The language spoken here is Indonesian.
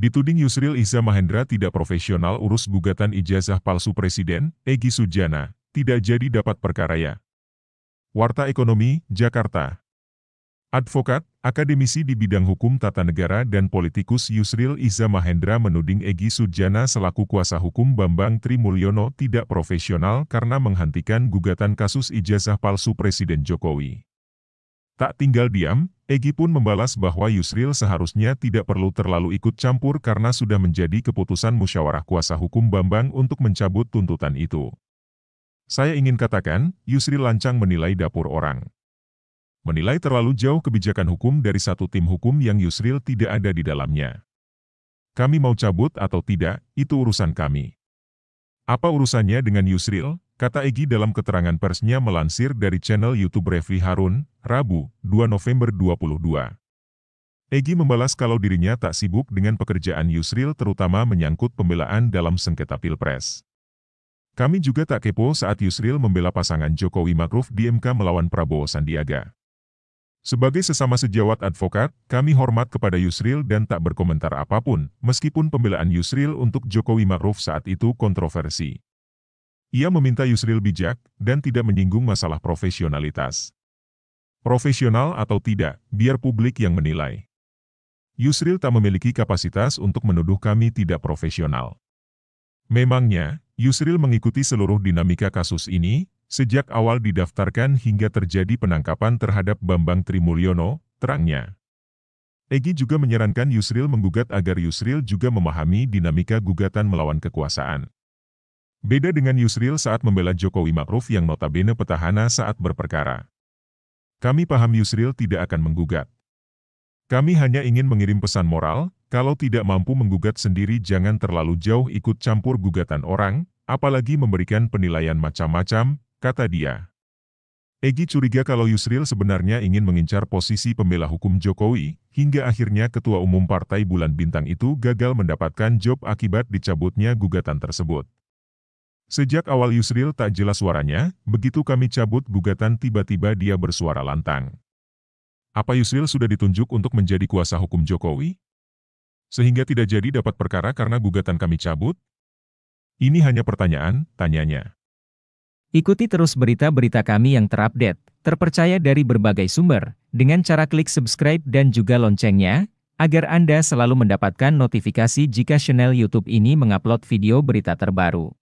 Dituding Yusril Iza Mahendra tidak profesional urus gugatan ijazah palsu Presiden, Egi Sujana, tidak jadi dapat perkara ya. Warta Ekonomi, Jakarta. Advokat, akademisi di bidang hukum tata negara dan politikus Yusril Iza Mahendra menuding Egi Sujana selaku kuasa hukum Bambang Trimulyono tidak profesional karena menghentikan gugatan kasus ijazah palsu Presiden Jokowi. Tak tinggal diam, Egi pun membalas bahwa Yusril seharusnya tidak perlu terlalu ikut campur karena sudah menjadi keputusan musyawarah kuasa hukum Bambang untuk mencabut tuntutan itu. Saya ingin katakan, Yusril lancang menilai dapur orang menilai terlalu jauh kebijakan hukum dari satu tim hukum yang Yusril tidak ada di dalamnya. Kami mau cabut atau tidak, itu urusan kami. Apa urusannya dengan Yusril? Kata Egi dalam keterangan persnya melansir dari channel YouTube Refli Harun, Rabu, 2 November 22. Egi membalas kalau dirinya tak sibuk dengan pekerjaan Yusril terutama menyangkut pembelaan dalam sengketa Pilpres. Kami juga tak kepo saat Yusril membela pasangan Jokowi Makruf di MK melawan Prabowo Sandiaga. Sebagai sesama sejawat advokat, kami hormat kepada Yusril dan tak berkomentar apapun, meskipun pembelaan Yusril untuk Jokowi Ma'ruf saat itu kontroversi. Ia meminta Yusril bijak dan tidak menyinggung masalah profesionalitas. Profesional atau tidak, biar publik yang menilai. Yusril tak memiliki kapasitas untuk menuduh kami tidak profesional. Memangnya, Yusril mengikuti seluruh dinamika kasus ini, Sejak awal didaftarkan hingga terjadi penangkapan terhadap Bambang Trimulyono, terangnya. Egi juga menyarankan Yusril menggugat agar Yusril juga memahami dinamika gugatan melawan kekuasaan. Beda dengan Yusril saat membela Jokowi Ma'ruf yang notabene petahana saat berperkara. Kami paham Yusril tidak akan menggugat. Kami hanya ingin mengirim pesan moral, kalau tidak mampu menggugat sendiri jangan terlalu jauh ikut campur gugatan orang, apalagi memberikan penilaian macam-macam, kata dia. Egi curiga kalau Yusril sebenarnya ingin mengincar posisi pembela hukum Jokowi, hingga akhirnya Ketua Umum Partai Bulan Bintang itu gagal mendapatkan job akibat dicabutnya gugatan tersebut. Sejak awal Yusril tak jelas suaranya, begitu kami cabut gugatan tiba-tiba dia bersuara lantang. Apa Yusril sudah ditunjuk untuk menjadi kuasa hukum Jokowi? Sehingga tidak jadi dapat perkara karena gugatan kami cabut? Ini hanya pertanyaan, tanyanya. Ikuti terus berita-berita kami yang terupdate, terpercaya dari berbagai sumber, dengan cara klik subscribe dan juga loncengnya, agar Anda selalu mendapatkan notifikasi jika channel YouTube ini mengupload video berita terbaru.